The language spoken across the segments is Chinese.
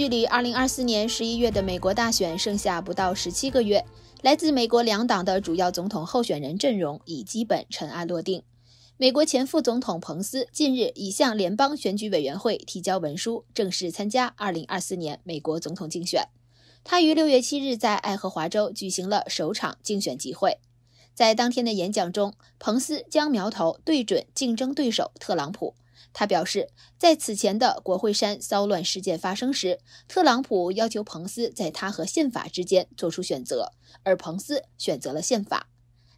距离2024年11月的美国大选剩下不到17个月，来自美国两党的主要总统候选人阵容已基本尘埃落定。美国前副总统彭斯近日已向联邦选举委员会提交文书，正式参加2024年美国总统竞选。他于6月7日在爱荷华州举行了首场竞选集会，在当天的演讲中，彭斯将苗头对准竞争对手特朗普。他表示，在此前的国会山骚乱事件发生时，特朗普要求彭斯在他和宪法之间做出选择，而彭斯选择了宪法。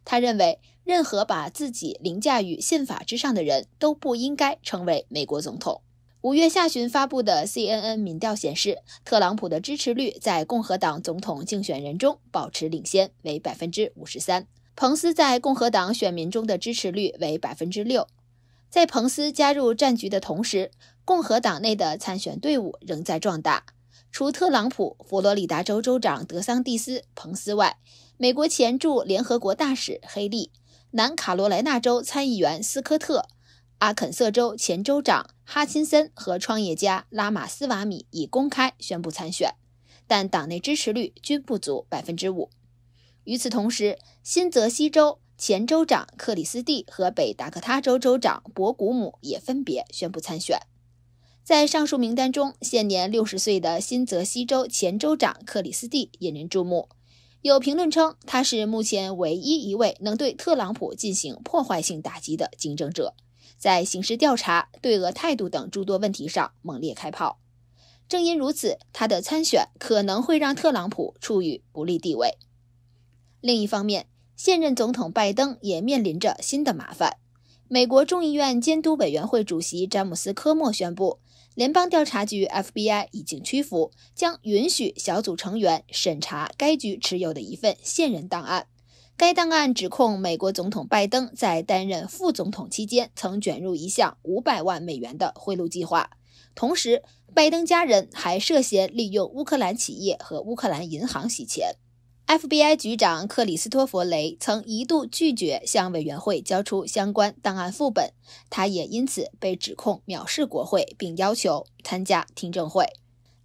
他认为，任何把自己凌驾于宪法之上的人都不应该成为美国总统。五月下旬发布的 CNN 民调显示，特朗普的支持率在共和党总统竞选人中保持领先，为百分之五十三；彭斯在共和党选民中的支持率为百分之六。在彭斯加入战局的同时，共和党内的参选队伍仍在壮大。除特朗普、佛罗里达州州长德桑蒂斯、彭斯外，美国前驻联合国大使黑利、南卡罗来纳州参议员斯科特、阿肯色州前州长哈钦森和创业家拉马斯瓦米已公开宣布参选，但党内支持率均不足百分之五。与此同时，新泽西州。前州长克里斯蒂和北达科他州州长博古姆也分别宣布参选。在上述名单中，现年六十岁的新泽西州前州长克里斯蒂引人注目。有评论称，他是目前唯一一位能对特朗普进行破坏性打击的竞争者，在刑事调查、对俄态度等诸多问题上猛烈开炮。正因如此，他的参选可能会让特朗普处于不利地位。另一方面，现任总统拜登也面临着新的麻烦。美国众议院监督委员会主席詹姆斯·科莫宣布，联邦调查局 （FBI） 已经屈服，将允许小组成员审查该局持有的一份现任档案。该档案指控美国总统拜登在担任副总统期间曾卷入一项五百万美元的贿赂计划，同时，拜登家人还涉嫌利用乌克兰企业和乌克兰银行洗钱。FBI 局长克里斯托弗·雷曾一度拒绝向委员会交出相关档案副本，他也因此被指控藐视国会，并要求参加听证会。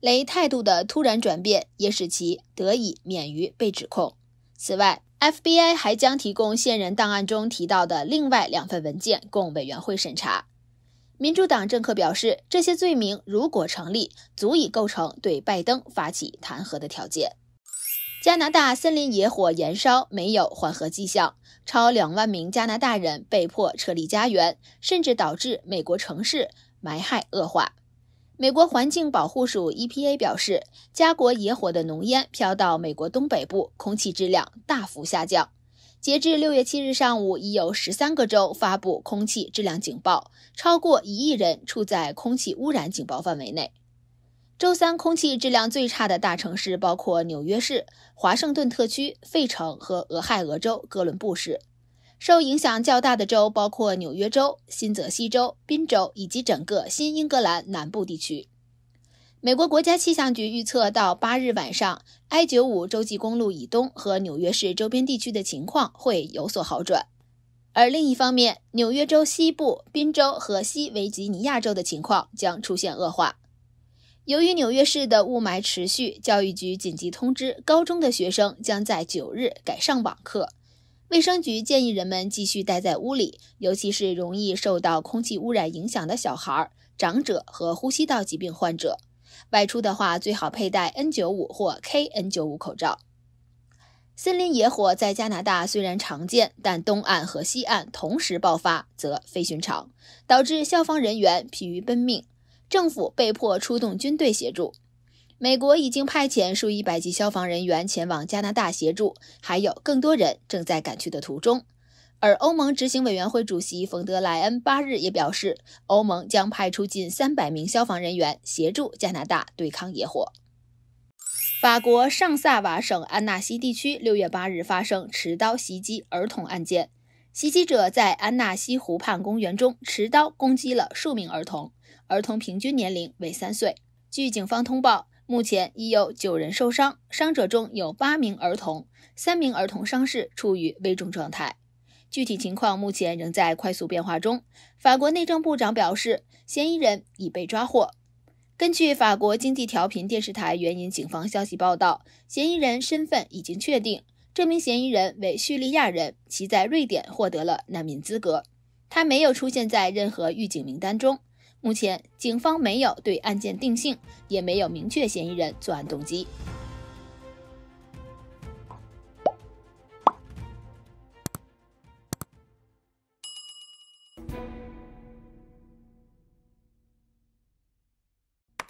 雷态度的突然转变也使其得以免于被指控。此外，FBI 还将提供线人档案中提到的另外两份文件供委员会审查。民主党政客表示，这些罪名如果成立，足以构成对拜登发起弹劾的条件。加拿大森林野火燃烧没有缓和迹象，超两万名加拿大人被迫撤离家园，甚至导致美国城市霾害恶化。美国环境保护署 （EPA） 表示，加国野火的浓烟飘到美国东北部，空气质量大幅下降。截至六月七日上午，已有十三个州发布空气质量警报，超过一亿人处在空气污染警报范围内。周三空气质量最差的大城市包括纽约市、华盛顿特区、费城和俄亥俄州哥伦布市。受影响较大的州包括纽约州、新泽西州、宾州以及整个新英格兰南部地区。美国国家气象局预测，到八日晚上，I 九五洲际公路以东和纽约市周边地区的情况会有所好转，而另一方面，纽约州西部、宾州和西维吉尼亚州的情况将出现恶化。由于纽约市的雾霾持续，教育局紧急通知高中的学生将在九日改上网课。卫生局建议人们继续待在屋里，尤其是容易受到空气污染影响的小孩、长者和呼吸道疾病患者。外出的话，最好佩戴 N95 或 KN95 口罩。森林野火在加拿大虽然常见，但东岸和西岸同时爆发则非寻常，导致消防人员疲于奔命。政府被迫出动军队协助，美国已经派遣数以百计消防人员前往加拿大协助，还有更多人正在赶去的途中。而欧盟执行委员会主席冯德莱恩八日也表示，欧盟将派出近三百名消防人员协助加拿大对抗野火。法国上萨瓦省安纳西地区六月八日发生持刀袭击儿童案件。袭击者在安纳西湖畔公园中持刀攻击了数名儿童，儿童平均年龄为三岁。据警方通报，目前已有九人受伤，伤者中有八名儿童，三名儿童伤势处于危重状态。具体情况目前仍在快速变化中。法国内政部长表示，嫌疑人已被抓获。根据法国经济调频电视台援引警方消息报道，嫌疑人身份已经确定。这名嫌疑人为叙利亚人，其在瑞典获得了难民资格。他没有出现在任何预警名单中。目前，警方没有对案件定性，也没有明确嫌疑人作案动机。